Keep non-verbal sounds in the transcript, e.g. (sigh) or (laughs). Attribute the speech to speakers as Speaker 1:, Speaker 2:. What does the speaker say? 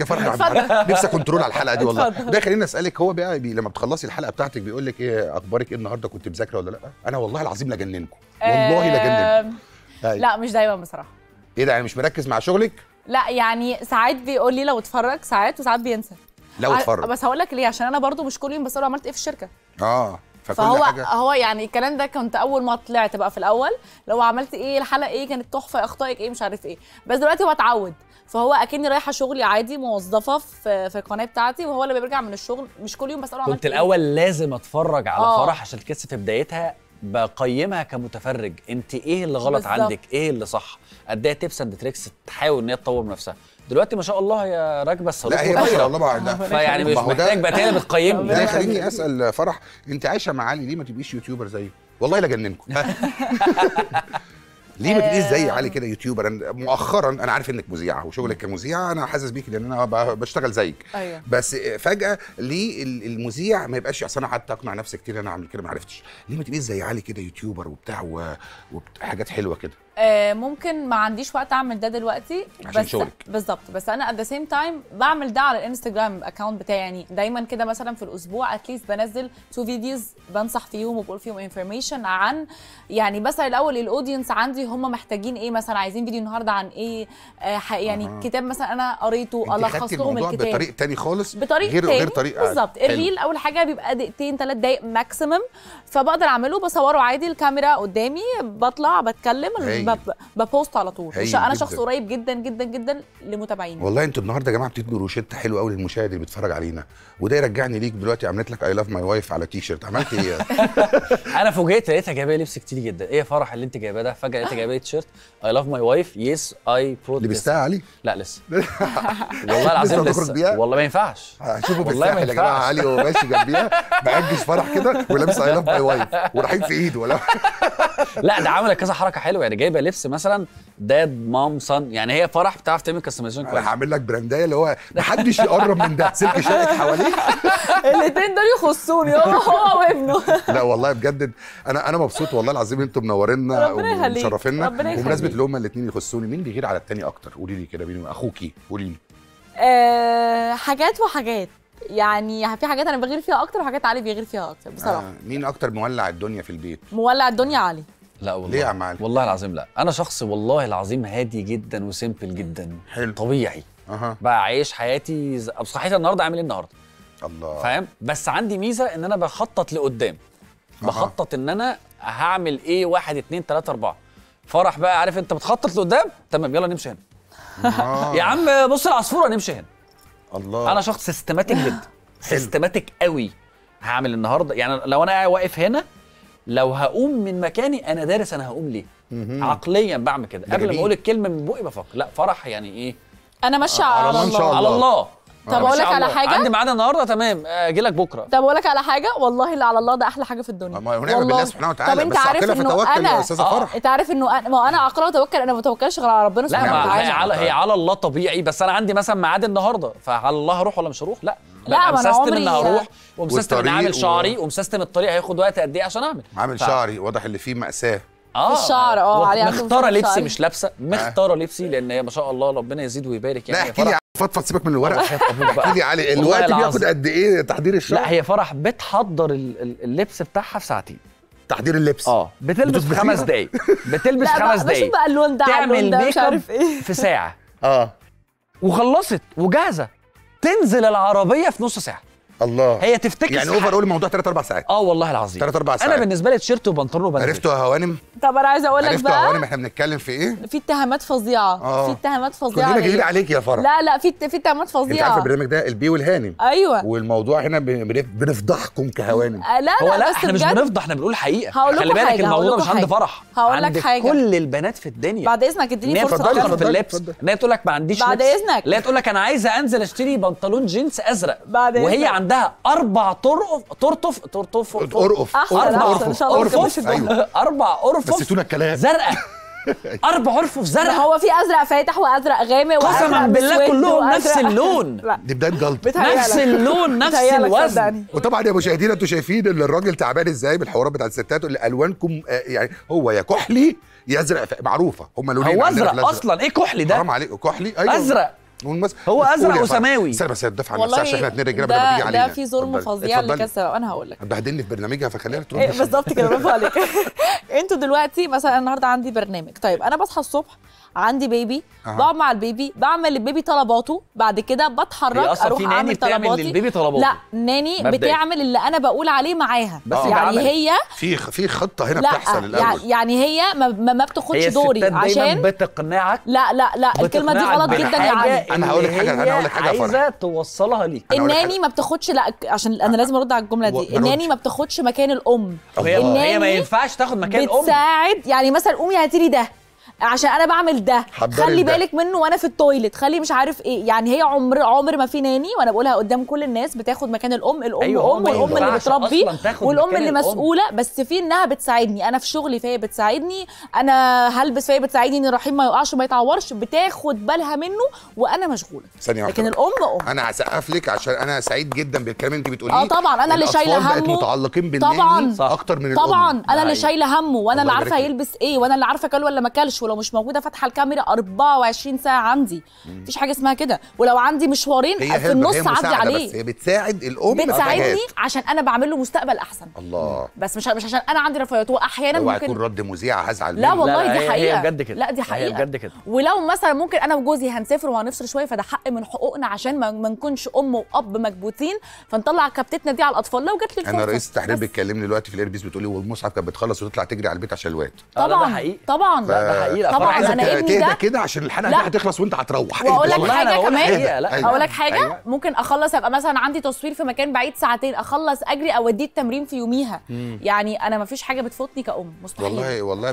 Speaker 1: يا فرح عبد نفسي كنترول على الحلقه دي والله ده خليني اسالك هو بقى بي لما بتخلصي الحلقه بتاعتك بيقول لك ايه اخبارك ايه النهارده كنت مذاكره ولا لا انا والله العظيم لجننكم
Speaker 2: والله لجننكم طيب. لا مش دايما بصراحه
Speaker 1: ايه ده يعني مش مركز مع شغلك
Speaker 2: لا يعني ساعات بيقول لي لو اتفرج ساعات وساعات بينسى لو اتفرج بس هقول لك ليه عشان انا برضو مش كل يوم بساله عملت ايه في الشركه
Speaker 1: اه فهو حاجة...
Speaker 2: هو يعني الكلام ده كنت اول ما طلعت بقى في الاول لو عملت ايه الحلقه ايه كانت تحفه اخطائك ايه مش عارف ايه بس دلوقتي هو اتعود فهو اكني رايحه شغلي عادي موظفه في في القناه بتاعتي وهو لما بيرجع من الشغل مش كل يوم بساله عملت كنت إيه. الاول
Speaker 3: إيه؟ لازم اتفرج على آه. فرح عشان الكس في بدايتها بقيمها كمتفرج انت ايه اللي غلط بالزبط. عندك ايه اللي صح قد ايه تبس اند تريكس تحاول ان هي تطور نفسها دلوقتي ما شاء الله هي راكبه الصاروخ لا هي ما شاء الله بقى فيعني مش محتاج بقى تاني بتقيمني ده خليني
Speaker 1: اسال فرح انت عايشه مع علي ليه ما تبقيش يوتيوبر زيه والله لا جننكم (laughs) ليه ما تبقيش زي علي كده يوتيوبر أنا مؤخرا انا عارف انك مذيعه وشغلك كمذيعه انا حاسس بيك لان انا بشتغل زيك أيوة. بس فجاه ليه المذيع ما يبقاش اصل انا قعدت اقنع نفسي كتير انا اعمل كده ما عرفتش ليه ما تبقيش زي علي كده يوتيوبر وبتاع وحاجات حلوه كده
Speaker 2: آه ممكن ما عنديش وقت اعمل ده دلوقتي عشان شغلك بالظبط بس انا ات ذا سيم تايم بعمل ده على الانستجرام اكونت بتاعي يعني دايما كده مثلا في الاسبوع اتليست بنزل تو فيديوز بنصح فيهم وبقول فيهم انفورميشن عن يعني بسال الاول الاودينس عندي هم محتاجين ايه مثلا عايزين فيديو النهارده عن ايه آه يعني آه. كتاب مثلا انا قريته الخص لهم الكتاب بطريق
Speaker 1: تاني خالص بطريق غير تاني غير طريقه بالظبط الريل
Speaker 2: اول حاجه بيبقى دقيقتين ثلاث دقايق ماكسيمم فبقدر اعمله بصوره عادي الكاميرا قدامي بطلع بتكلم ببوست على طول انا شخص قريب جدا جدا جدا لمتابعيني
Speaker 1: والله انتوا النهارده يا جماعه بتدوا روشته حلوه قوي للمشاهد اللي بيتفرج علينا وده يرجعني ليك دلوقتي عملت لك اي لاف ماي وايف على تي شيرت عملت ايه
Speaker 3: (laughs) انا فوجئت لقيتها جايبه لبس كتير جدا ايه يا فرح اللي انت جايباه ده فجاه لقيتها جايبه تي شيرت اي لاف ماي وايف يس اي برود لبستها علي لا لسه (laughs) والله العظيم لسه والله ما ينفعش هشوفه بالساحل يا جماعه علي وهو ماشي جنبيها بعجز فرح كده ولابس اي لاف ماي وايف ورايحين في ايده ولا (laughs) لا ده عامله كذا حركه حلوه يعني جايبه لبس مثلا داد مام صن يعني هي فرح بتعرف تعمل كاستمايزيشن كويس هعمل لك براندايه اللي هو محدش يقرب من ده سلك شايك حواليك
Speaker 2: الاثنين دول يخصوني هو هو وابنه
Speaker 1: لا والله بجد انا انا مبسوط والله العظيم انتوا منورينا ومشرفينا ومناسبه اللي هما الاثنين يخصوني مين بيغير على الثاني اكتر قولي لي كده بيني اخوكي قولي لي
Speaker 2: أه حاجات وحاجات يعني في حاجات انا بغير فيها اكتر وحاجات علي بيغير فيها اكتر بصراحه آه.
Speaker 3: مين اكتر مولع الدنيا في البيت
Speaker 2: مولع الدنيا علي
Speaker 3: لا والله ليه يا معلم والله العظيم لا انا شخص والله العظيم هادي جدا وسيمبل جدا حلو طبيعي أه. بقى عايش حياتي ابص النهارده اعمل ايه النهارده الله فاهم بس عندي ميزه ان انا بخطط لقدام أه. بخطط ان انا هعمل ايه واحد اتنين تلاته اربعه فرح بقى عارف انت بتخطط لقدام تمام يلا نمشي هنا آه. يا عم بص العصفوره نمشي هنا الله انا شخص سيستماتيك (laughs) جدا سيستماتيك قوي هعمل النهارده يعني لو انا واقف هنا لو هقوم من مكاني انا دارس انا هقوم ليه عقليا بعمل كده قبل ما اقول الكلمه من بوقي بفكر لا فرح يعني ايه
Speaker 2: انا ماشي آه، على, على الله على الله
Speaker 3: طب آه، اقول لك على حاجه عندي معانا النهارده تمام آه، اجي لك بكره طب
Speaker 2: اقول لك على حاجه والله اللي على الله ده احلى حاجه في الدنيا ما هو بالله سبحانه وتعالى طب انت عارف انه انا استاذه فرح آه، انت عارف انه انا ما انا عقله وتوكل انا ما بتوكلش غير على ربنا سبحانه وتعالى هي على هي
Speaker 3: على الله طبيعي بس انا عندي مثلا ميعاد النهارده فعلى الله هروح ولا مش هروح لا لا انا مسست ان هروح ومسست ان اعمل شعري ان الطريق هياخد وقت قد ايه عشان اعمل عامل شعري واضح اللي فيه ماساه اه الشعر اه عليه مختاره لبسي مش لابسه مختاره لبسي لان ما شاء الله ربنا يزيد ويبارك يعني
Speaker 1: فضفض سيبك من الورق
Speaker 3: احكي علي الوقت بياخد قد ايه تحضير الشغل؟ لا هي فرح بتحضر اللبس بتاعها في ساعتين تحضير اللبس اه بتلبس في خمس دقايق (laughs) بتلبس خمس دقايق بقى
Speaker 2: اللون ده تعمل ميك اب إيه. في ساعه
Speaker 3: اه وخلصت وجاهزه تنزل العربيه في نص ساعه الله هي تفتكر يعني اوفر اول الموضوع 3 4 ساعات اه والله العظيم 3 4 ساعات انا بالنسبه لي تيشيرت وبنطلون وبنزل عرفتوا يا هوانم
Speaker 2: طب انا عايز اقول لك بقى عرفتوا يا هوانم
Speaker 3: احنا بنتكلم في ايه
Speaker 2: في اتهامات فظيعه آه. في اتهامات فظيعه كلنا جايين عليك يا فرح لا لا في في اتهامات فظيعه انت عارف البرنامج
Speaker 1: ده البي والهانم ايوه والموضوع هنا بنفضحكم كهوانم آه، لا لا,
Speaker 2: لا بس احنا مش بنفضح
Speaker 3: احنا بنقول حقيقه هقول خلي بالك الموضوع مش عند فرح هقول لك حاجه كل البنات في الدنيا بعد اذنك اديني فرصه في اللبس ان هي تقول لك ما عنديش بعد اذنك لا تقول لك انا عايزه انزل اشتري بنطلون جينز ازرق وهي عندها عندها اربع طرقف ترطف ترطف ارقف اربع ارفف أيوه. اربع ارفف بس الكلام زرقاء (laughs)
Speaker 2: اربع ارفف زرقاء هو في ازرق فاتح وازرق غامق قسما بالله كلهم نفس اللون
Speaker 1: دي بدايه جلطه نفس اللون نفس الوزن وطبعا يا مشاهدينا انتم شايفين ان الراجل تعبان ازاي بالحوارات بتاعت الستات اللي الوانكم آه، يعني هو يا كحلي يا ازرق معروفه هم لونين هو ازرق اصلا ايه كحلي ده حرام عليك كحلي ايوه ازرق
Speaker 3: والمس... هو
Speaker 1: ازرق وسماوي سامي بس الدفع عن نفسها عشان احنا اتنين رجاله لما بيجي علينا في ظلم فظيع لكاسة انا هقول لك هتبهدلني في برنامجها فخليها تروح إيه، بالظبط كده برافو عليك
Speaker 2: (laughs) انتوا دلوقتي مثلا النهارده عندي برنامج طيب انا بصحى الصبح عندي بيبي أه. بقعد مع البيبي بعمل للبيبي طلباته بعد كده بتحرك اروح اعمل طلباتي للبيبي طلباته لا ناني مبدأ. بتعمل اللي انا بقول عليه معاها بس يعني بعمل. هي
Speaker 1: في في خطه هنا لا بتحصل الاول
Speaker 2: يعني هي ما, ما بتاخدش دوري عشان هي بتقنعك لا لا لا الكلمه دي غلط جدا يا علي
Speaker 1: انا هقول لك حاجه انا هقول لك حاجه عايزه
Speaker 3: توصلها ليك الناني
Speaker 2: ما بتاخدش لا عشان انا لازم ارد على الجمله دي الناني ما بتاخدش مكان الام هي ما ينفعش
Speaker 3: تاخد مكان الام بتساعد
Speaker 2: يعني مثلا قومي هاتي لي ده عشان انا بعمل ده خلي ده. بالك منه وانا في التويلت خلي مش عارف ايه يعني هي عمر عمر ما في ناني وانا بقولها قدام كل الناس بتاخد مكان الام الام أيوة ام والام اللي بتربي والام اللي مسؤوله بس في انها بتساعدني انا في شغلي فهي بتساعدني انا هلبس فهي بتساعدني ان الرحيم ما يقعش وما يتعورش بتاخد بالها منه وانا مشغوله ثانيه لكن الام
Speaker 1: ام انا هسقف لك عشان انا سعيد جدا بالكلام اللي انت بتقوليه اه طبعا انا اللي شايله همه متعلقين بالناني طبعا اكتر من طبعا انا اللي شايله همه وانا اللي عارفه هيلبس
Speaker 2: ايه وانا اللي عارفه كل ولا ما كلش ولو مش موجوده فاتحه الكاميرا 24 ساعه عندي مفيش حاجه اسمها كده ولو عندي مشوارين في النص عدي عليه بس
Speaker 1: هي بتساعد الام بتساعدني
Speaker 2: عشان انا بعمل له مستقبل احسن الله بس مش مش عشان انا عندي رفاهيات هو احيانا ممكن هيكون
Speaker 1: رد مذيع هزعل لا والله دي حقيقه هي بجد كده لا دي حقيقه هي بجد كده
Speaker 2: ولو مثلا ممكن انا وجوزي هنسافر وهنفصل شويه فده حق من حقوقنا عشان ما نكونش ام واب مكبوتين فنطلع كبتتنا دي على الاطفال لو جت لي انا رئيس
Speaker 1: التحرير بيتكلمني دلوقتي في الايربيس بتقول لي والمصعب كانت بتخلص وتطلع تجري على البيت عشان الواد
Speaker 2: طبعا طبعا لا ده حقيقي لا طبعا انا ابني ده
Speaker 1: كده عشان الحلقه دي هتخلص وانت هتروح واقول لك حاجه كمان أيوة. اقول لك حاجه أيوة.
Speaker 2: ممكن اخلص ابقى مثلا عندي تصوير في مكان بعيد ساعتين اخلص اجري اوديه التمرين في يوميها يعني انا ما فيش حاجه بتفوتني كأم مستحيل
Speaker 1: والله والله